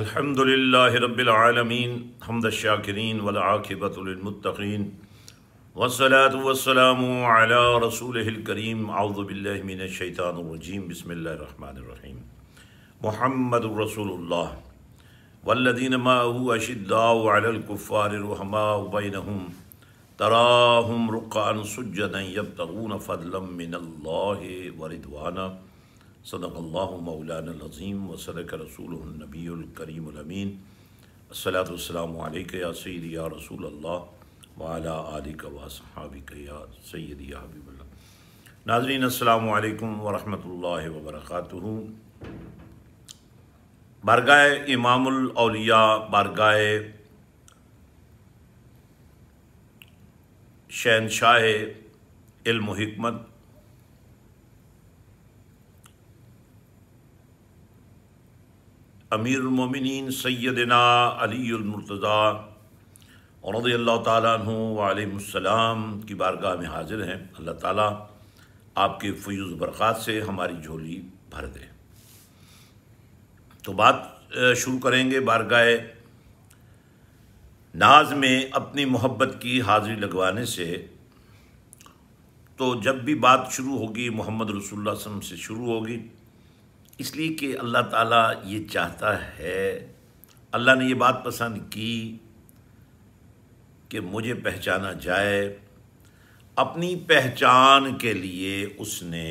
अल्हम्दुलिल्लाहि रब्बिल आलमीन हमद शाकिरीन वल आकिबतुलमुत्तकीन वस्सलातु वस्सलामु अला रसूलिल करीम औज़ु बिल्लाहि मिनश शैतानिर रजीम बिस्मिल्लाहिर रहमानिर रहीम मुहम्मदुर रसूलुल्लाह वल्लज़ीन माहु अशिद्दाउ अलल कुफ़ार रहमाउ बैनहुम तराहुम रुकअन सुजदन यब्तगून फदलन मिनल्लाहि व सदक़ल्लाउलानज़ीम वसदक रसूलनबीकरीमीन असलातम या सैद या रसूल अल्लाह वाला आलिक वसहाबिक या सैद या हबीबल्ला नाजरीन अल्लाम वरहमल वबरक बारगाह इमामलिया बारगाह शहनशाह इल्म हमत अमीरमिन सैदना अलीमरतज़ा और अल्लाह की बारगाह में हाजिर हैं अल्लाह ताला आपके फ्यूज़ बरक़ात से हमारी झोली भर दें तो बात शुरू करेंगे बारगाह नाज में अपनी मोहब्बत की हाज़िरी लगवाने से तो जब भी बात शुरू होगी मोहम्मद रसुल्ला से शुरू होगी इसलिए कि अल्लाह ताला ये चाहता है अल्लाह ने ये बात पसंद की कि मुझे पहचाना जाए अपनी पहचान के लिए उसने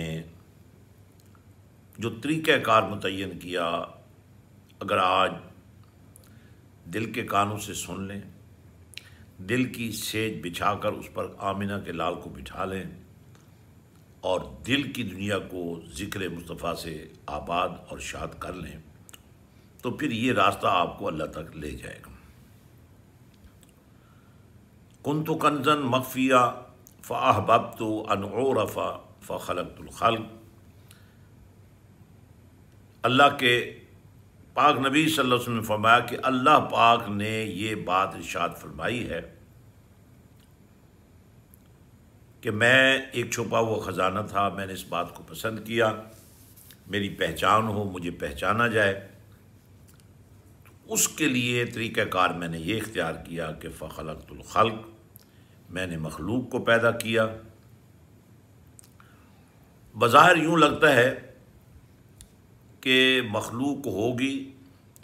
जो तरीक़ार मुतन किया अगर आज दिल के कानों से सुन लें दिल की सेज बिछाकर उस पर आमिना के लाल को बिठा लें और दिल की दुनिया को ज़िक्र मुस्तफ़ा से आबाद और शाद कर लें तो फिर ये रास्ता आपको अल्लाह तक ले जाएगा कुन तो कंजन मखफिया फ़ाहबब तो अनोरफ़ा फ़लतुलखल अल्लाह के पाक नबी सल्लल्लाहु अलैहि वसल्लम ने फरमाया कि अल्लाह पाक ने ये बात इशाद फरमाई है कि मैं एक छुपा हुआ ख़जाना था मैंने इस बात को पसंद किया मेरी पहचान हो मुझे पहचाना जाए तो उसके लिए तरीक़ार मैंने ये इख्तियार किया कि फ़लतुल्खल्क मैंने मखलूक को पैदा किया बाहर यूँ लगता है कि मखलूक होगी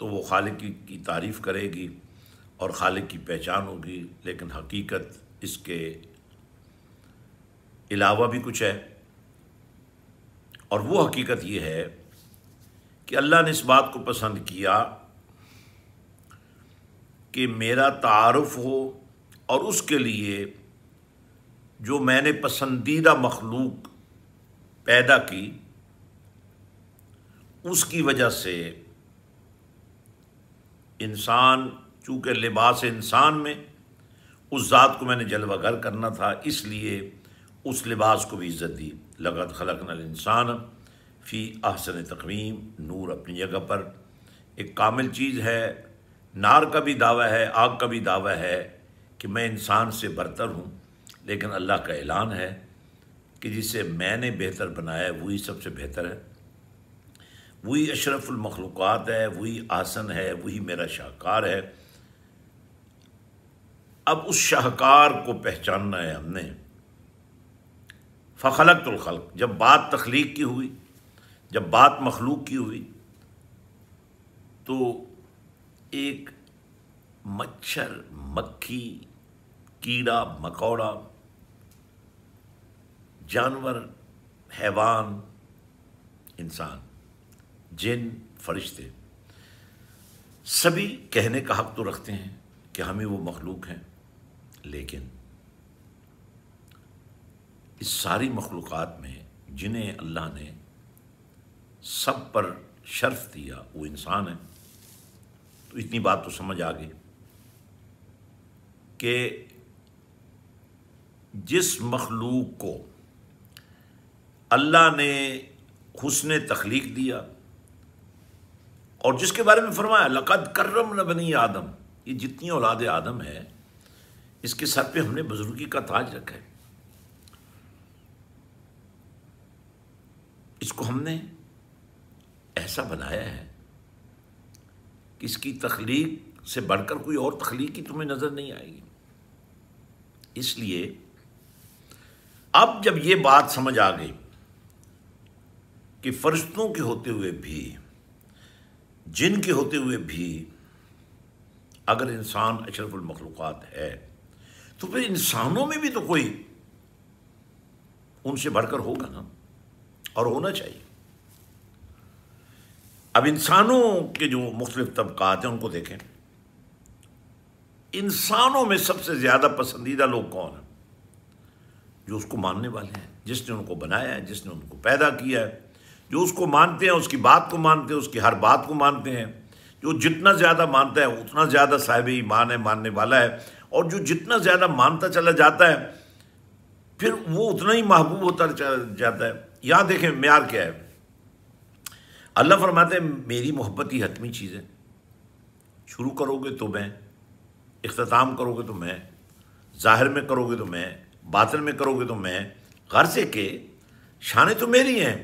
तो वो खालिक की तारीफ़ करेगी और खालिक की पहचान होगी लेकिन हकीकत इसके अलावा भी कुछ है और वो हकीकत ये है कि अल्लाह ने इस बात को पसंद किया कि मेरा तारफ़ हो और उसके लिए जो मैंने पसंदीदा मखलूक पैदा की उसकी वजह से इंसान चूँकि लिबास इंसान में उस ज़ात को मैंने जलवागर करना था इसलिए उस लिबास को भी इज़्ज़त दी लगत खलक इंसान फ़ी अहसन तकवीम नूर अपनी जगह पर एक कामिल चीज़ है नार का भी दावा है आग का भी दावा है कि मैं इंसान से बरतर हूँ लेकिन अल्लाह का ऐलान है कि जिसे मैंने बेहतर बनाया है वही सबसे बेहतर है वही अशरफुलमखलूक़ात है वही आसन है वही मेरा शाहकार है अब उस शाहकार को पहचानना है हमने फ़लक तलखलक जब बात तख्लीक की हुई जब बात मखलूक की हुई तो एक मच्छर मक्खी कीड़ा मकौड़ा जानवर हैवान इंसान जिन फरिश्ते सभी कहने का हक तो रखते हैं कि हमें वो मखलूक हैं लेकिन इस सारी मखलूक़ में जिन्हें अल्लाह ने सब पर शर्फ दिया वो इंसान है तो इतनी बात तो समझ आ गई कि जिस मखलूक को अल्लाह ने हुसन तख्लीक दिया और जिसके बारे में फरमाया लकद करम न बनी आदम ये जितनी औलाद आदम है इसके सर पे हमने बुजुर्गी का ताज रखा है इसको हमने ऐसा बनाया है कि इसकी तख्लीक से बढ़कर कोई और तख्लीक ही तुम्हें नज़र नहीं आएगी इसलिए अब जब ये बात समझ आ गई कि फरिश्तों के होते हुए भी जिन के होते हुए भी अगर इंसान अशरफुल है तो फिर इंसानों में भी तो कोई उनसे बढ़कर होगा ना और होना चाहिए अब इंसानों के जो मुख्तलिफ तबकात हैं उनको देखें इंसानों में सबसे ज़्यादा पसंदीदा लोग कौन हैं जो उसको मानने वाले हैं जिसने उनको बनाया है जिसने उनको पैदा किया है जो उसको मानते हैं उसकी बात को मानते हैं उसकी हर बात को मानते हैं जो जितना ज़्यादा मानता है उतना ज़्यादा साहिब ईमान है मानने वाला है और जो जितना ज़्यादा मानता चला जाता है फिर वो उतना ही महबूब होता चला जाता है यहां देखें म्यार क्या है अल्लाह फरमाते मेरी मोहब्बत ही हतमी चीज़ है शुरू करोगे तो मैं अख्ताम करोगे तो मैं ज़ाहिर में करोगे तो मैं बातन में करोगे तो मैं गर्जे के शाने तो मेरी हैं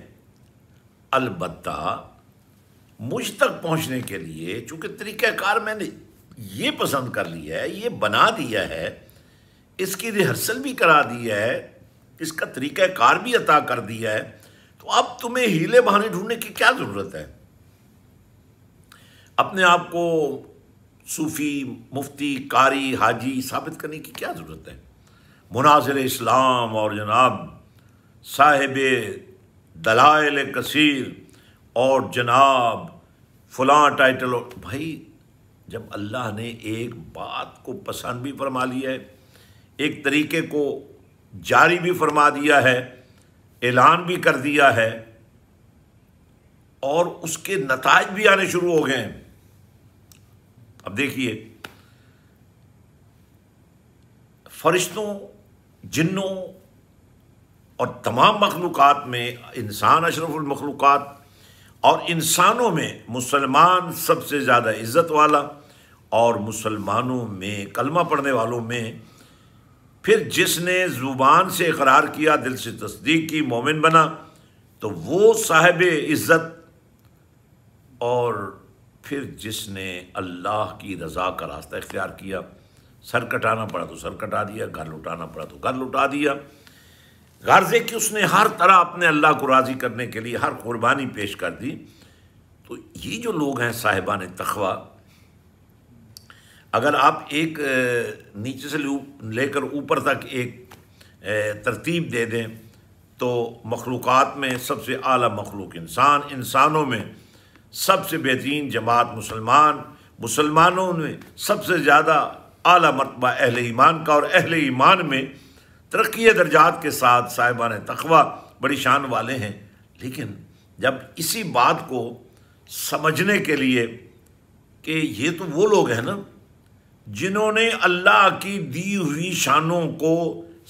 अलबत् मुझ तक पहुंचने के लिए चूंकि तरीक़ाकार मैंने ये पसंद कर लिया है ये बना दिया है इसकी रिहर्सल भी करा दी है इसका तरीक़ाकार भी अता कर दिया है तो अब तुम्हें हीले बहाने ढूंढने की क्या ज़रूरत है अपने आप को सूफ़ी मुफ्ती कारी हाजी साबित करने की क्या ज़रूरत है मुनाजिर इस्लाम और जनाब साहेब दलाल कसीर और जनाब फलां टाइटल और भाई जब अल्लाह ने एक बात को पसंद भी फरमा लिया है एक तरीके को जारी भी फरमा दिया है ऐलान भी कर दिया है और उसके नतज भी आने शुरू हो गए हैं अब देखिए फरिश्तों जिन्नों और तमाम मखलूक में इंसान अशरफुलमखलूक और इंसानों में मुसलमान सबसे ज़्यादा इज़्ज़त वाला और मुसलमानों में कलमा पढ़ने वालों में फिर जिसने ज़ुबान से इकरार किया दिल से तस्दीक की मोमिन बना तो वो साहिब इज़्ज़त और फिर जिसने अल्लाह की रज़ा का रास्ता इख्तियार किया सर कटाना पड़ा तो सर कटा दिया घर लुटाना पड़ा तो घर लुटा दिया है कि उसने हर तरह अपने अल्लाह को राज़ी करने के लिए हर कुर्बानी पेश कर दी तो ये जो लोग हैं साहिबान तखवा अगर आप एक नीचे से लेकर ऊपर तक एक तरतीब दे दें तो मखलूक में सबसे अली मखलूक इंसान इंसानों में सबसे बेहतरीन जमात मुसलमान मुसलमानों में सबसे ज़्यादा अली मरतबा अहल ईमान का और अहल ईमान में तरक्की दर्जात के साथ साहिबान तखबा बड़ी शान वाले हैं लेकिन जब इसी बात को समझने के लिए कि ये तो वो लोग हैं ना जिन्होंने अल्लाह की दी हुई शानों को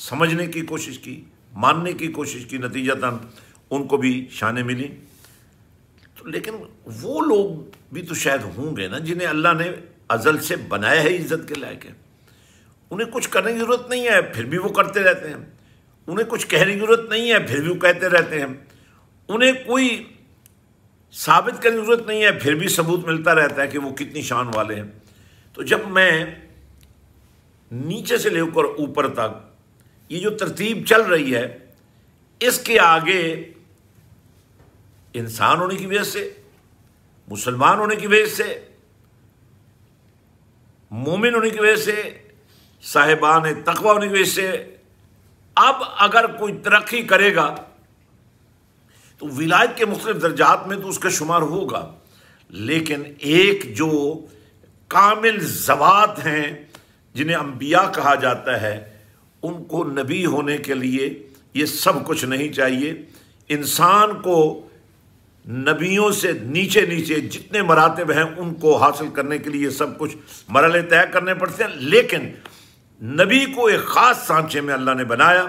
समझने की कोशिश की मानने की कोशिश की नतीजतन उनको भी शान मिली तो लेकिन वो लोग भी तो शायद होंगे ना जिन्हें अल्लाह ने अजल से बनाया है इज्जत के लायक है उन्हें कुछ करने की ज़रूरत नहीं है फिर भी वो करते रहते हैं उन्हें कुछ कहने की ज़रूरत नहीं है फिर भी वो कहते रहते हैं उन्हें कोई साबित करने की ज़रूरत नहीं है फिर भी सबूत मिलता रहता है कि वो कितनी शान वाले हैं तो जब मैं नीचे से लेकर ऊपर तक ये जो तरतीब चल रही है इसके आगे इंसान होने की वजह से मुसलमान होने की वजह से मोमिन होने की वजह से साहेबान तकवा होने की वजह से अब अगर कोई तरक्की करेगा तो विलायत के मुख्तलिफ दर्जात में तो उसका शुमार होगा लेकिन एक जो कामिल जवात हैं जिन्हें अम्बिया कहा जाता है उनको नबी होने के लिए ये सब कुछ नहीं चाहिए इंसान को नबियों से नीचे नीचे जितने मरातब हैं उनको हासिल करने के लिए सब कुछ मरले तय करने पड़ते हैं लेकिन नबी को एक ख़ास सांचे में अल्लाह ने बनाया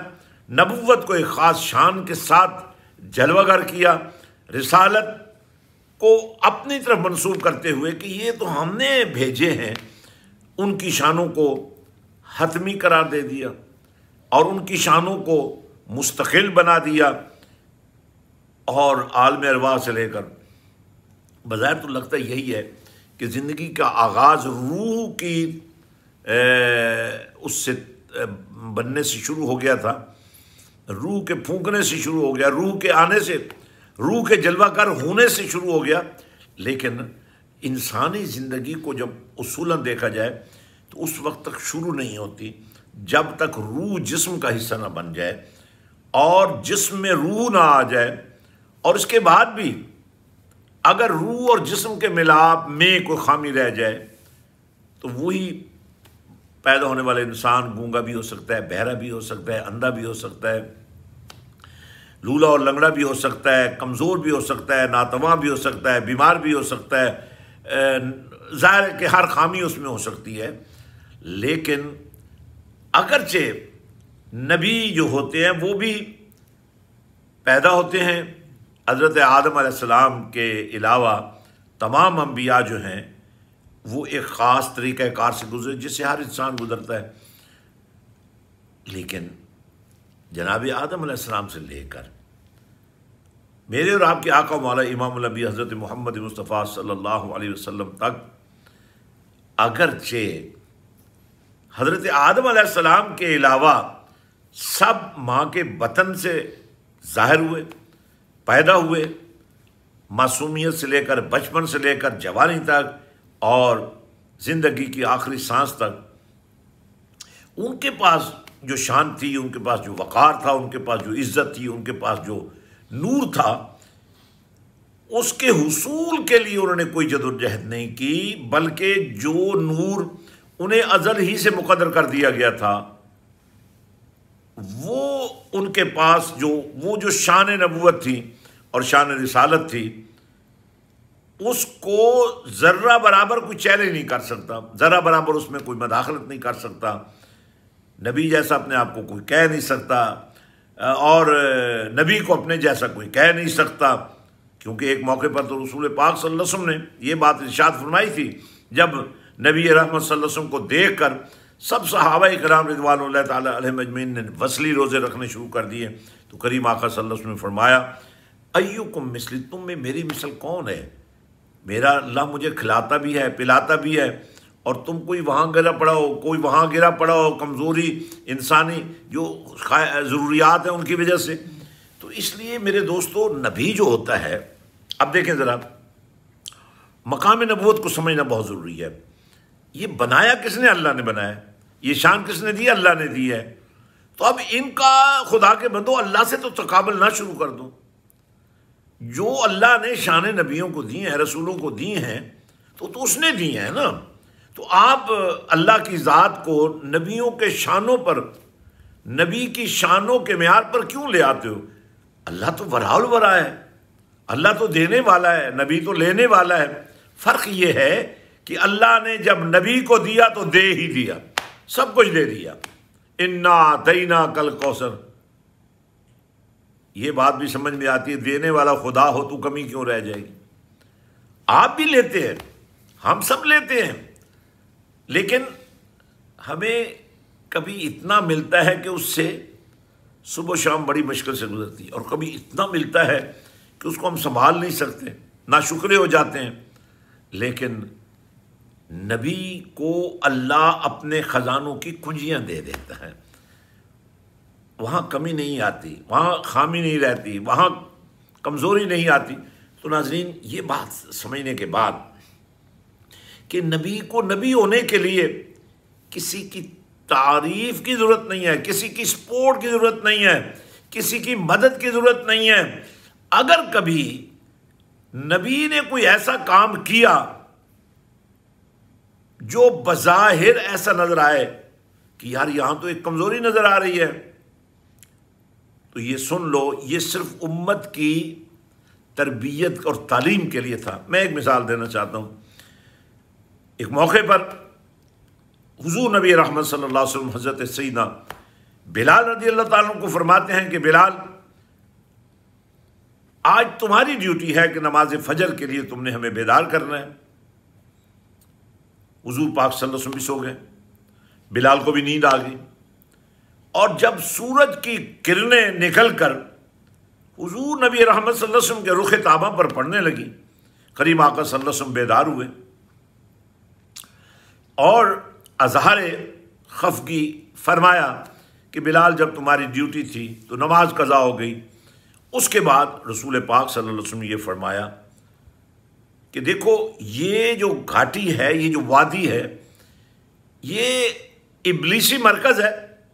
नबूत को एक ख़ास शान के साथ जलवागर किया रिसालत को अपनी तरफ मंसूब करते हुए कि ये तो हमने भेजे हैं उनकी शानों को हतमी करार दे दिया और उनकी शानों को मुस्तकिल बना दिया और आलम अरवा से लेकर बाज़ाहिर तो लगता यही है कि ज़िंदगी का आगाज़ रूह की ए, उससे बनने से शुरू हो गया था रूह के फूकने से शुरू हो गया रूह के आने से रूह के कर होने से शुरू हो गया लेकिन इंसानी ज़िंदगी को जब उसूलन देखा जाए तो उस वक्त तक शुरू नहीं होती जब तक रूह जिस्म का हिस्सा ना बन जाए और जिस्म में रूह ना आ जाए और इसके बाद भी अगर रूह और जिस्म के मिलाप में कोई खामी रह जाए तो वही पैदा होने वाला इंसान गूंगा भी हो सकता है बहरा भी हो सकता है अंधा भी हो सकता है लूला और लंगड़ा भी हो सकता है कमज़ोर भी हो सकता है नातवा भी हो सकता है बीमार भी हो सकता है ज़ाहिर के हर खामी उसमें हो सकती है लेकिन अगरचे नबी जो होते हैं वो भी पैदा होते हैं हज़रत आदम आसमाम के अलावा तमाम अम्बिया जो हैं वो एक ख़ास तरीक़ार से गुजरे जिससे हर इंसान गुजरता है लेकिन जनाब आदम से लेकर मेरे और आपके आका वाला इमाम नबी हज़रत मोहम्मद मुस्तफ़ा सल्लल्लाहु अलैहि वसल्लम तक अगरचे हज़रत आदम सलाम के अलावा सब माँ के बतन से ज़ाहिर हुए पैदा हुए मासूमियत से लेकर बचपन से लेकर जवानी तक और ज़िंदगी की आखिरी सांस तक उनके पास जो शान थी उनके पास जो वक़ार था उनके पास जो इज़्ज़त थी उनके पास जो नूर था उसके हसूल के लिए उन्होंने कोई जदोजहद नहीं की बल्कि जो नूर उन्हें अजल ही से मुकदर कर दिया गया था वो उनके पास जो वो जो शान नबूत थी और शान रिसालत थी उसको ज़र्रा बराबर कोई चैलेंज नहीं कर सकता ज़र्रा बराबर उसमें कोई मदाखलत नहीं कर सकता नबी जैसा अपने आप को कोई कह नहीं सकता और नबी को अपने जैसा कोई कह नहीं सकता क्योंकि एक मौके पर तो रसूल पाक सल्लम ने ये बात इर्शाद फरमाई थी जब नबी रहमत सल्लम को देख कर सब सहाबा कराम रिजवान तजमीन ने वसली रोज़े रखने शुरू कर दिए तो करीम आका सल्लम ने फरमाया अयु मिसली तुम में मेरी मिसल कौन है मेरा अल्लाह मुझे खिलाता भी है पिलाता भी है और तुम कोई वहाँ गिरा पड़ा हो कोई वहाँ गिरा पड़ा हो कमज़ोरी इंसानी जो ज़रूरियात हैं उनकी वजह से तो इसलिए मेरे दोस्तों नबी जो होता है अब देखें ज़रा मकाम नबूत को समझना बहुत ज़रूरी है ये बनाया किसने अल्लाह ने बनाया ये शान किसने दी अल्लाह ने दी है तो अब इनका खुदा के बंदो अल्लाह से तो तकबल ना शुरू कर दो जो अल्लाह ने शान नबियों को दी हैं रसूलों को दी हैं तो, तो उसने दी हैं ना तो आप अल्लाह की ज़ात को नबियों के शानों पर नबी की शानों के मैार पर क्यों ले आते हो अल्लाह तो वराउल वरा है अल्लाह तो देने वाला है नबी तो लेने वाला है फ़र्क ये है कि अल्लाह ने जब नबी को दिया तो दे ही दिया सब कुछ दे दिया इन्ना दईना कल कौसर ये बात भी समझ में आती है देने वाला खुदा हो तो कमी क्यों रह जाएगी आप भी लेते हैं हम सब लेते हैं लेकिन हमें कभी इतना मिलता है कि उससे सुबह शाम बड़ी मुश्किल से गुजरती है और कभी इतना मिलता है कि उसको हम संभाल नहीं सकते ना शुक्रे हो जाते हैं लेकिन नबी को अल्लाह अपने ख़जानों की कुंजियां दे देता है वहाँ कमी नहीं आती वहाँ खामी नहीं रहती वहाँ कमज़ोरी नहीं आती तो नाजरीन ये बात समझने के बाद कि नबी को नबी होने के लिए किसी की तारीफ की ज़रूरत नहीं है किसी की सपोर्ट की ज़रूरत नहीं है किसी की मदद की ज़रूरत नहीं है अगर कभी नबी ने कोई ऐसा काम किया जो बज़ाहिर ऐसा नज़र आए कि यार यहाँ तो एक कमज़ोरी नज़र आ रही है तो ये सुन लो ये सिर्फ उम्मत की तरबियत और तालीम के लिए था मैं एक मिसाल देना चाहता हूँ एक मौके पर हुजूर नबी रहमत सल्ला वसल्लम हज़रत सईदा बिलाल रजी अल्लाह ताला को फरमाते हैं कि बिलाल आज तुम्हारी ड्यूटी है कि नमाज फजर के लिए तुमने हमें बेदार करना है हुजूर पाक वसल्लम भी सो गए बिलाल को भी नींद आ गई और जब सूरज की किरणें निकल कर हजूर नबी रहमत सल्लम के रुख ताबा पर पड़ने लगी करीम आका सल्लम बेदार हुए और अजहार खफगी फरमाया कि बिलाल जब तुम्हारी ड्यूटी थी तो नमाज कज़ा हो गई उसके बाद रसूल पाक सल्लल्लाहु अलैहि वसल्लम ये फरमाया कि देखो ये जो घाटी है ये जो वादी है ये इबलीसी मरकज़ है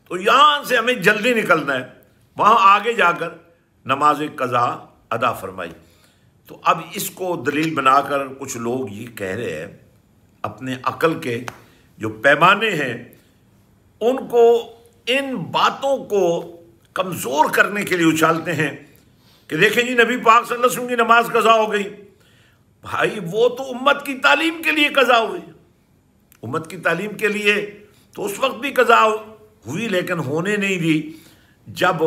तो यहाँ से हमें जल्दी निकलना है वहाँ आगे जाकर नमाज कज़ा अदा फरमाई तो अब इसको दलील बनाकर कुछ लोग ये कह रहे हैं अपने अकल के जो पैमाने हैं उनको इन बातों को कमज़ोर करने के लिए उछालते हैं कि देखें जी नबी पाक सल्लल्लाहु की नमाज कज़ा हो गई भाई वो तो उम्मत की तालीम के लिए कज़ा हुई उम्मत की तालीम के लिए तो उस वक्त भी कज़ा हुई लेकिन होने नहीं दी जब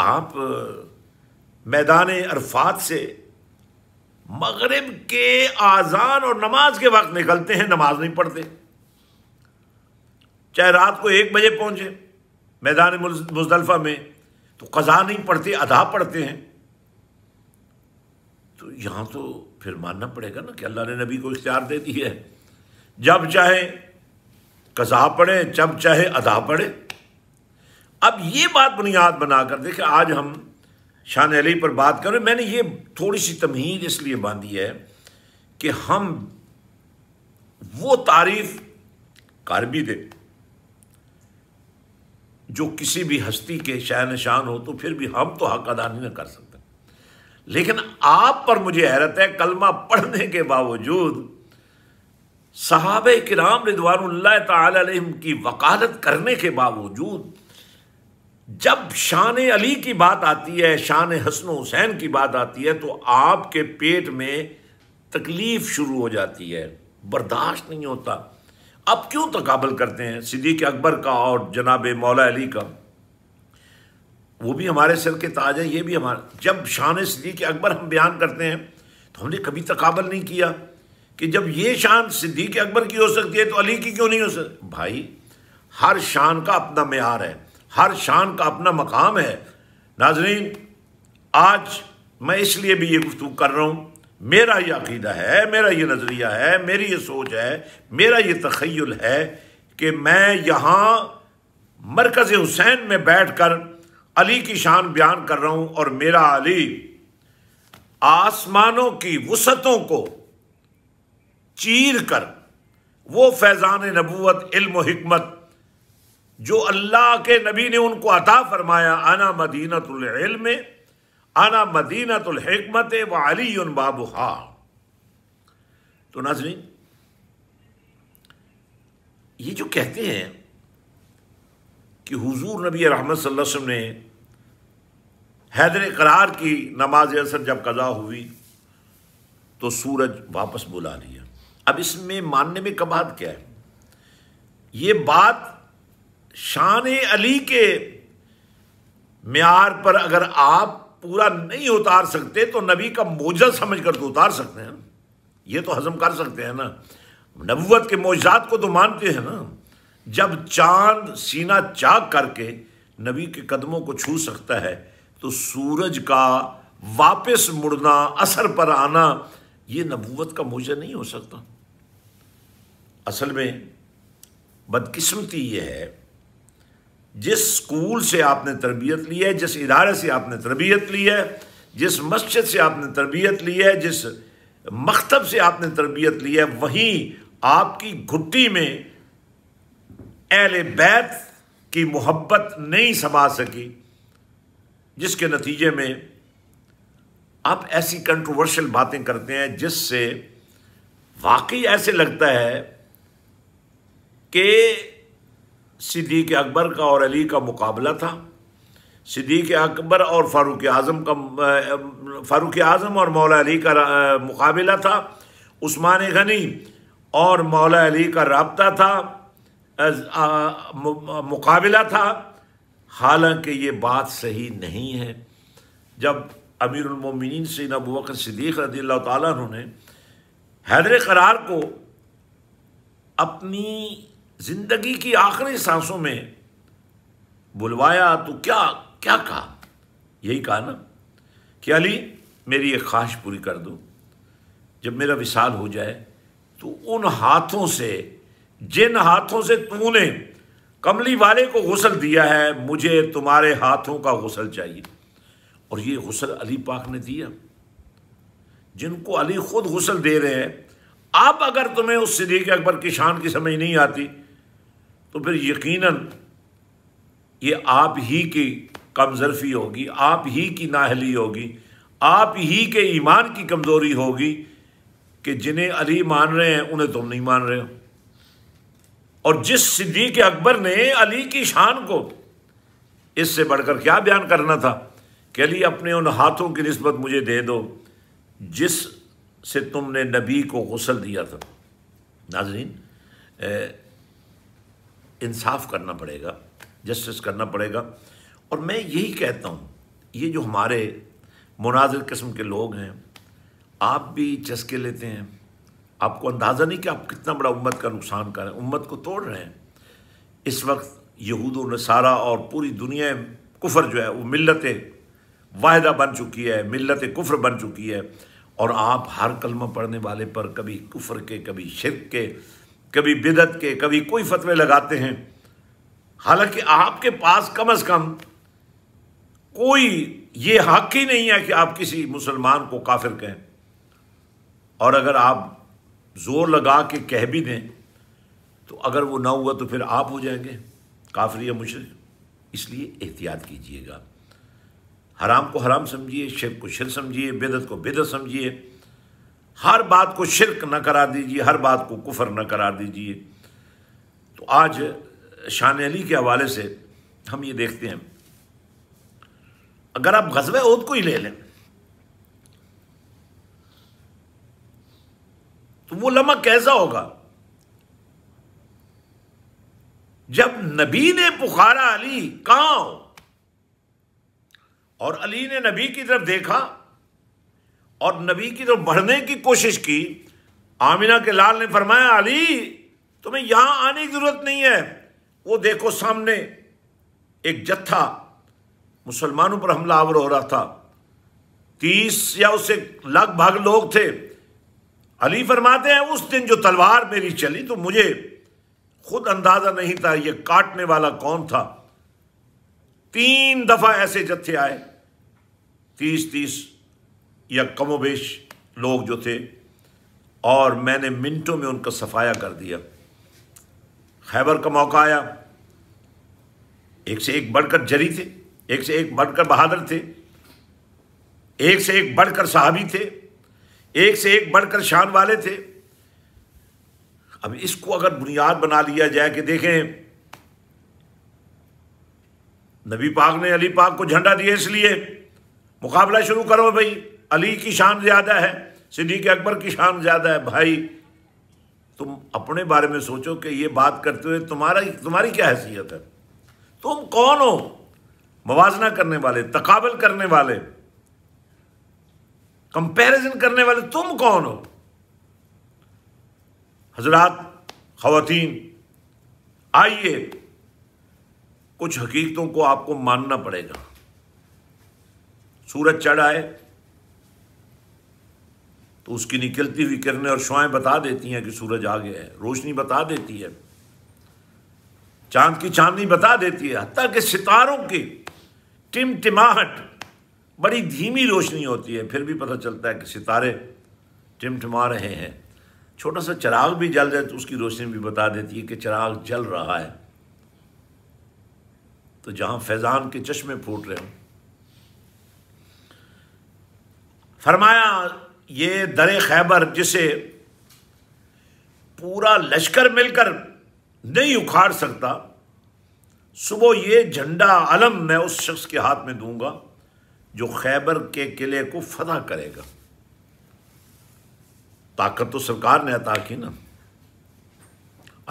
आप मैदान अरफात से मगरब के आज़ान और नमाज के वक्त निकलते हैं नमाज नहीं पढ़ते चाहे रात को एक बजे पहुंचे मैदान मुजलफा में तो कज़ा नहीं पढ़ते अदा पढ़ते हैं तो यहाँ तो फिर मानना पड़ेगा ना कि अल्लाह ने नबी को इख्तियार दे दी है जब चाहे कज़ा पढ़े जब चाहे अदा पढ़े अब ये बात बुनियाद बनाकर देखे आज हम शान अली पर बात करें मैंने ये थोड़ी सी तमहीद इसलिए बांधी है कि हम वो तारीफ कर भी दे जो किसी भी हस्ती के शाह निशान हो तो फिर भी हम तो हक अदा नहीं कर सकते लेकिन आप पर मुझे हैरत है कलमा पढ़ने के बावजूद साहब कराम रिदवान तम की वकालत करने के बावजूद जब शान अली की बात आती है शान हसन हुसैन की बात आती है तो आपके पेट में तकलीफ शुरू हो जाती है बर्दाश्त नहीं होता अब क्यों तकबल करते हैं सिद्दीक अकबर का और जनाब मौला अली का वो भी हमारे सर के ताज है ये भी हमारे जब शान सिद्दीक अकबर हम बयान करते हैं तो हमने कभी तकबल नहीं किया कि जब ये शान सिद्दीक अकबर की हो सकती है तो अली की क्यों नहीं हो सकती भाई हर शान का अपना मैार है हर शान का अपना मकाम है नाजरीन आज मैं इसलिए भी ये गुफ्तु कर रहा हूँ मेरा ये अकीदा है मेरा ये नज़रिया है मेरी ये सोच है मेरा ये तखयल है कि मैं यहाँ मरकज़ हुसैन में बैठ कर अली की शान बयान कर रहा हूँ और मेरा अली आसमानों की वसतों को चीर कर वो फैज़ान नबूत इल्म हमत जो अल्लाह के नबी ने उनको अता फरमाया आना मदीनतम आना मदीनतमत व अली हा तो नाजरी ये जो कहते हैं कि हुजूर नबी रहमत वसल्लम ने हैदर करार की नमाज असर जब कज़ा हुई तो सूरज वापस बुला लिया अब इसमें मानने में कबात क्या है ये बात शान अली के मैार पर अगर आप पूरा नहीं उतार सकते तो नबी का मोजा समझ कर तो उतार सकते हैं ये तो हजम कर सकते हैं ना नबूत के मोजात को तो मानते हैं ना जब चांद सीना चाक करके नबी के कदमों को छू सकता है तो सूरज का वापस मुड़ना असर पर आना ये नबूत का मोजा नहीं हो सकता असल में बदकिस्मती ये है जिस स्कूल से आपने तरबियत ली है जिस इदारे से आपने तरबियत ली है जिस मस्जिद से आपने तरबियत ली है जिस मकतब से आपने तरबियत ली है वहीं आपकी घुट्टी में एल बैत की मोहब्बत नहीं समा सकी जिसके नतीजे में आप ऐसी कंट्रोवर्शियल बातें करते हैं जिससे वाकई ऐसे लगता है कि सिद्दीक अकबर का और अली का मुकाबला था सिद्दीक अकबर और फारूक आज़म का फारूक आज़म और मौला अली का मुकाबला था उस्मान गनी और मौला अली का रबता था मुकाबला था हालांकि ये बात सही नहीं है जब अमीरमिन से नबू सिद्दीक रदी ने हैदर करार को अपनी जिंदगी की आखिरी सांसों में बुलवाया तो क्या क्या कहा यही कहा ना कि अली मेरी ये ख्वाहिश पूरी कर दो जब मेरा विशाल हो जाए तो उन हाथों से जिन हाथों से तूने कमली वाले को गसल दिया है मुझे तुम्हारे हाथों का गसल चाहिए और ये गसल अली पाक ने दिया जिनको अली खुद गुसल दे रहे हैं आप अगर तुम्हें उस सिद्दीक अकबर की शान की समझ नहीं आती तो फिर यकीनन ये आप ही की कमजरफी होगी आप ही की नाहली होगी आप ही के ईमान की कमज़ोरी होगी कि जिन्हें अली मान रहे हैं उन्हें तुम नहीं मान रहे हो और जिस सिद्दीक अकबर ने अली की शान को इससे बढ़कर क्या बयान करना था कि अली अपने उन हाथों की नस्बत मुझे दे दो जिस से तुमने नबी को गसल दिया था नाजरीन इंसाफ करना पड़ेगा जस्टिस करना पड़ेगा और मैं यही कहता हूँ ये जो हमारे मुनाजिर किस्म के लोग हैं आप भी चस्के लेते हैं आपको अंदाज़ा नहीं कि आप कितना बड़ा उम्मत का नुकसान कर रहे हैं उम्मत को तोड़ रहे हैं इस वक्त यहूद नसारा और पूरी दुनिया कुफर जो है वो मिलत वाहिदा बन चुकी है मिलत कुफर बन चुकी है और आप हर कलमा पढ़ने वाले पर कभी कुफर के कभी शिरक के कभी बिदत के कभी कोई फतवे लगाते हैं हालांकि आपके पास कम अज कम कोई ये हक ही नहीं है कि आप किसी मुसलमान को काफिर कहें और अगर आप जोर लगा के कह भी दें तो अगर वो ना हुआ तो फिर आप हो जाएंगे काफिर या मुशरक इसलिए एहतियात कीजिएगा हराम को हराम समझिए शिर को शिर समझिए बेदत को बेदत समझिए हर बात को शिरक न करा दीजिए हर बात को कुफर न करा दीजिए तो आज शान अली के हवाले से हम ये देखते हैं अगर आप गजब ओद को ही ले लें तो वो लम्हा कैसा होगा जब नबी ने पुखारा अली कहा और अली ने नबी की तरफ देखा और नबी की तरफ तो बढ़ने की कोशिश की आमिना के लाल ने फरमाया अली तुम्हें यहां आने की जरूरत नहीं है वो देखो सामने एक जत्था मुसलमानों पर हमला आवर हो रहा था तीस या उससे लगभग लोग थे अली फरमाते हैं उस दिन जो तलवार मेरी चली तो मुझे खुद अंदाजा नहीं था ये काटने वाला कौन था तीन दफा ऐसे जत्थे आए तीस तीस या कमोबेश लोग जो थे और मैंने मिनटों में उनका सफाया कर दिया खैबर का मौका आया एक से एक बढ़कर जरी थे एक से एक बढ़कर बहादुर थे एक से एक बढ़कर साहबी थे एक से एक बढ़कर शान वाले थे अब इसको अगर बुनियाद बना लिया जाए कि देखें नबी पाक ने अली पाक को झंडा दिया इसलिए मुकाबला शुरू करो भाई अली की शान ज़्यादा है सिद्दीक अकबर की शान ज़्यादा है भाई तुम अपने बारे में सोचो कि ये बात करते हुए तुम्हारा तुम्हारी क्या हैसियत है तुम कौन हो मवाजना करने वाले तकाबल करने वाले कंपैरिजन करने वाले तुम कौन हो हजरात खातन आइए कुछ हकीकतों को आपको मानना पड़ेगा सूरज चढ़ाए तो उसकी निकलती हुई किरणें और शुआएं बता देती हैं कि सूरज आ गया है रोशनी बता देती है चांद की चांदनी बता देती है हत्या कि सितारों की टिमटिमाहट बड़ी धीमी रोशनी होती है फिर भी पता चलता है कि सितारे टिमटिमा रहे हैं छोटा सा चिराग भी जल जाए तो उसकी रोशनी भी बता देती है कि चिराग जल रहा है तो जहां फैजान के चश्मे फूट रहे हैं फरमाया ये दर खैबर जिसे पूरा लश्कर मिलकर नहीं उखाड़ सकता सुबह ये झंडा अलम मैं उस शख्स के हाथ में दूंगा जो खैबर के किले को फतह करेगा ताकत तो सरकार ने अता की ना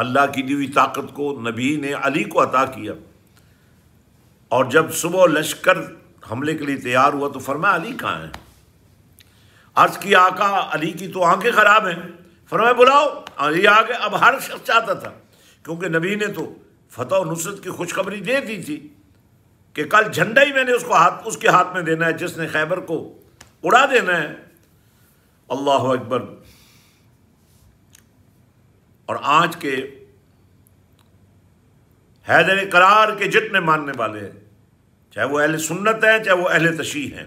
अल्लाह की दी हुई ताकत को नबी ने अली को अता किया और जब सुबह लश्कर हमले के लिए तैयार हुआ तो फरमा अली कहाँ है अर्ज किया आका अली की तो आंखें ख़राब हैं फरमाए बुलाओ अली आके अब हर शख्स चाहता था क्योंकि नबी ने तो फतह और नुसरत की खुशखबरी दे दी थी कि कल झंडा ही मैंने उसको हाथ उसके हाथ में देना है जिसने खैबर को उड़ा देना है अल्लाह अकबर और आज के हैदर करार के जितने मानने वाले हैं चाहे वो अहल सुन्नत हैं चाहे वो अहल तशी हैं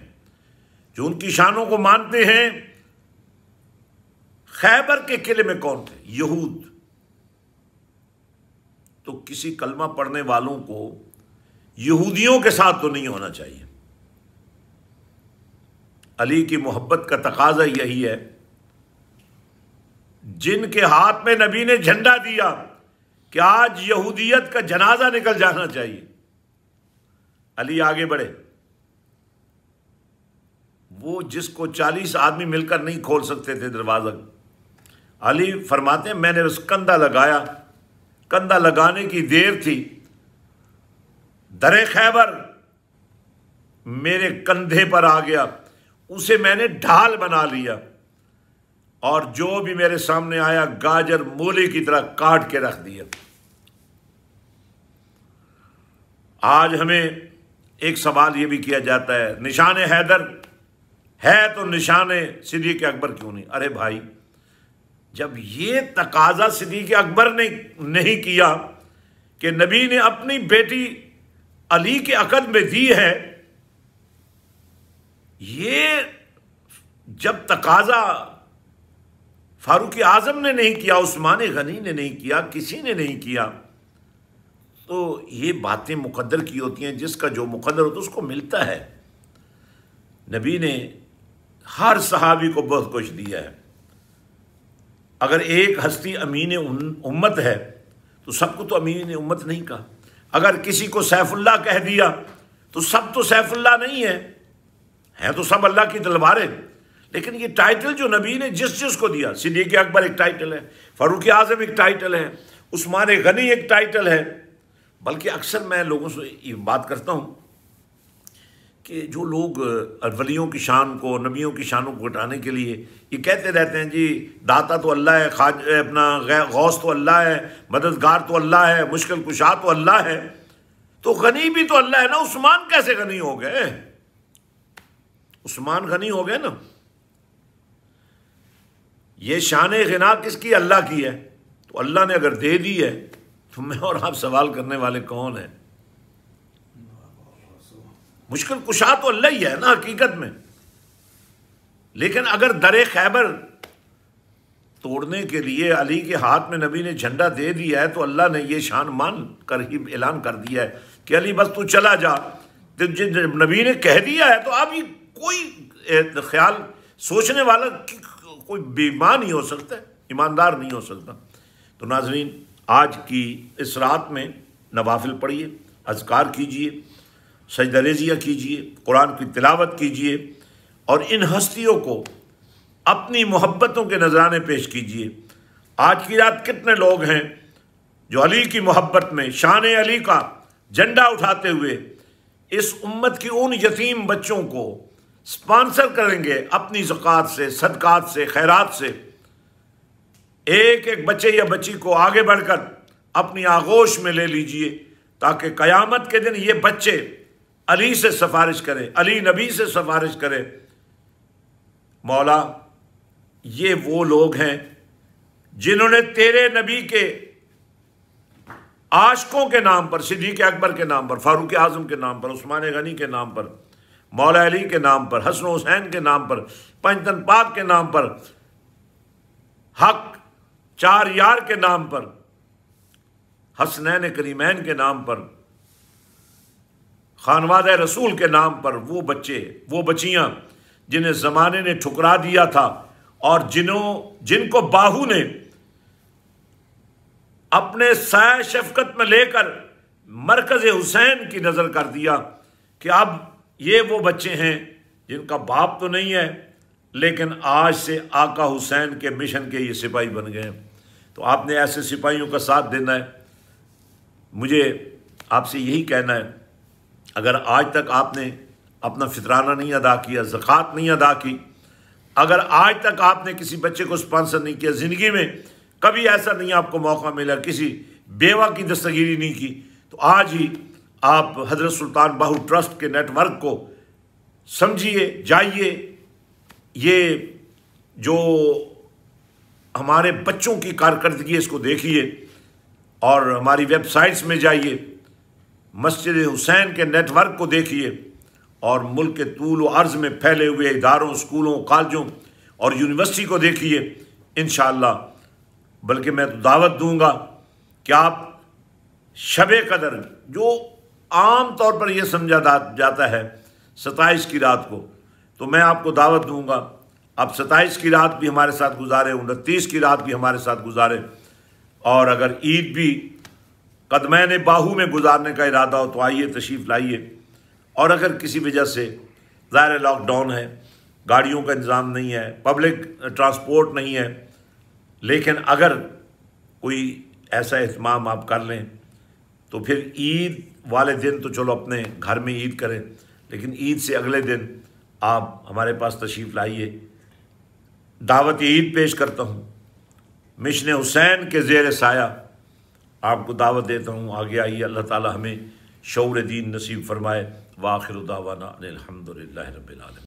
जो उनकी शानों को मानते हैं खैबर के किले में कौन थे यहूद तो किसी कलमा पढ़ने वालों को यहूदियों के साथ तो नहीं होना चाहिए अली की मोहब्बत का तकाजा यही है जिनके हाथ में नबी ने झंडा दिया कि आज यहूदियत का जनाजा निकल जाना चाहिए अली आगे बढ़े वो जिसको चालीस आदमी मिलकर नहीं खोल सकते थे दरवाज़ा अली फरमाते मैंने उस कंधा लगाया कंधा लगाने की देर थी दरे खैबर मेरे कंधे पर आ गया उसे मैंने ढाल बना लिया और जो भी मेरे सामने आया गाजर मूली की तरह काट के रख दिया आज हमें एक सवाल यह भी किया जाता है निशान हैदर है तो निशान सिद्दीक अकबर क्यों नहीं अरे भाई जब ये तकाजा सिद्दीक अकबर ने नहीं किया कि नबी ने अपनी बेटी अली के अकद में दी है ये जब तकाजा फारूक आजम ने नहीं किया उस्मान गनी ने नहीं किया किसी ने नहीं किया तो ये बातें मुकद्दर की होती हैं जिसका जो मुकद्दर होता है उसको मिलता है नबी ने हर सहाबी को बहुत कुछ दिया है अगर एक हस्ती अमीन उम्मत है तो सबको तो अमीन उम्मत नहीं कहा अगर किसी को सैफुल्ला कह दिया तो सब तो सैफुल्ला नहीं है हैं तो सब अल्लाह की तलवारें लेकिन ये टाइटल जो नबी ने जिस जिस को दिया सिद्दीक अकबर एक टाइटल है फारूक आजम एक टाइटल है उस्मान गनी एक टाइटल है बल्कि अक्सर मैं लोगों से बात करता हूँ कि जो लोग वलियों की शान को नबियों की शानों को घटाने के लिए ये कहते रहते हैं जी दाता तो अल्लाह है खाज अपना गौस तो अल्लाह है मददगार तो अल्लाह है मुश्किल कुशा तो अल्लाह है तो गनी भी तो अल्लाह है ना उस्मान कैसे गनी हो गए उस्मान गनी हो गए ना ये शान गना किसकी अल्लाह की है तो अल्लाह ने अगर दे दी है तो मैं और आप सवाल करने वाले कौन हैं मुश्किल कुशा तो अल्लाह ही है ना हकीकत में लेकिन अगर दर खैबर तोड़ने के लिए अली के हाथ में नबी ने झंडा दे दिया है तो अल्लाह ने यह शान मान कर ही ऐलान कर दिया है कि अली बस तू चला जा तो नबी ने कह दिया है तो आप ये कोई ख्याल सोचने वाला कोई बेईमान नहीं हो सकता ईमानदार नहीं हो सकता तो नाजरीन आज की इस रात में नवाफिल पढ़िए अजकार कीजिए सजदरेजिया कीजिए कुरान की तिलावत कीजिए और इन हस्तियों को अपनी मोहब्बतों के नजराने पेश कीजिए आज की रात कितने लोग हैं जो अली की मोहब्बत में शान अली का झंडा उठाते हुए इस उम्मत की उन यतीम बच्चों को स्पॉन्सर करेंगे अपनी ज़क़ात से सदक़ात से खैरात से एक एक बच्चे या बच्ची को आगे बढ़कर अपनी आगोश में ले लीजिए ताकि क़यामत के दिन ये बच्चे अली से सिफारिश करे अली नबी से सिफारिश करें मौला ये वो लोग हैं जिन्होंने तेरे नबी के आशकों के नाम पर सिद्दीक अकबर के नाम पर फारूक आजम के नाम पर उस्मान गनी के नाम पर मौला अली के नाम पर हसन हुसैन के नाम पर पंचतन पाक के नाम पर हक चार यार के नाम पर हसनैन करीमैन के नाम पर खानवाद रसूल के नाम पर वो बच्चे वो बच्चियाँ जिन्हें ज़माने ने ठुकरा दिया था और जिन्हों जिनको बाहू ने अपने साय शफकत में लेकर मरकज़ हुसैन की नज़र कर दिया कि अब ये वो बच्चे हैं जिनका बाप तो नहीं है लेकिन आज से आका हुसैन के मिशन के ये सिपाही बन गए तो आपने ऐसे सिपाहियों का साथ देना है मुझे आपसे यही कहना है अगर आज तक आपने अपना फितराना नहीं अदा किया ज़क़़त नहीं अदा की अगर आज तक आपने किसी बच्चे को स्पॉन्सर नहीं किया ज़िंदगी में कभी ऐसा नहीं आपको मौका मिला किसी बेवा की दस्तगिरी नहीं की तो आज ही आप हजरत सुल्तान बाहू ट्रस्ट के नेटवर्क को समझिए जाइए ये जो हमारे बच्चों की कारकर्दगी इसको देखिए और हमारी वेबसाइट्स में जाइए मस्जिद हुसैन के नेटवर्क को देखिए और मुल्क के तूल व अर्ज़ में फैले हुए इदारों स्कूलों कॉलेजों और यूनिवर्सिटी को देखिए इन बल्कि मैं तो दावत दूंगा कि आप शब कदर जो आम तौर पर यह समझा जाता है सताइश की रात को तो मैं आपको दावत दूंगा आप सताइश की रात भी हमारे साथ गुजारें उनतीस की रात भी हमारे साथ गुजारें और अगर ईद भी कदमैन बाहू में गुजारने का इरादा हो तो आइए तशरीफ़ लाइए और अगर किसी वजह से ज़ाहिर लॉकडाउन है गाड़ियों का इंतज़ाम नहीं है पब्लिक ट्रांसपोर्ट नहीं है लेकिन अगर कोई ऐसा अहतमाम आप कर लें तो फिर ईद वाले दिन तो चलो अपने घर में ईद करें लेकिन ईद से अगले दिन आप हमारे पास तशरीफ़ लाइए दावत ईद पेश करता हूँ मिशन हुसैन के जेर साया आपको दावत देता हूँ आगे आइए अल्लाह ताला हमें शौर दीन नसीब फरमाए वाखिर दावाना अलहमदिल्ला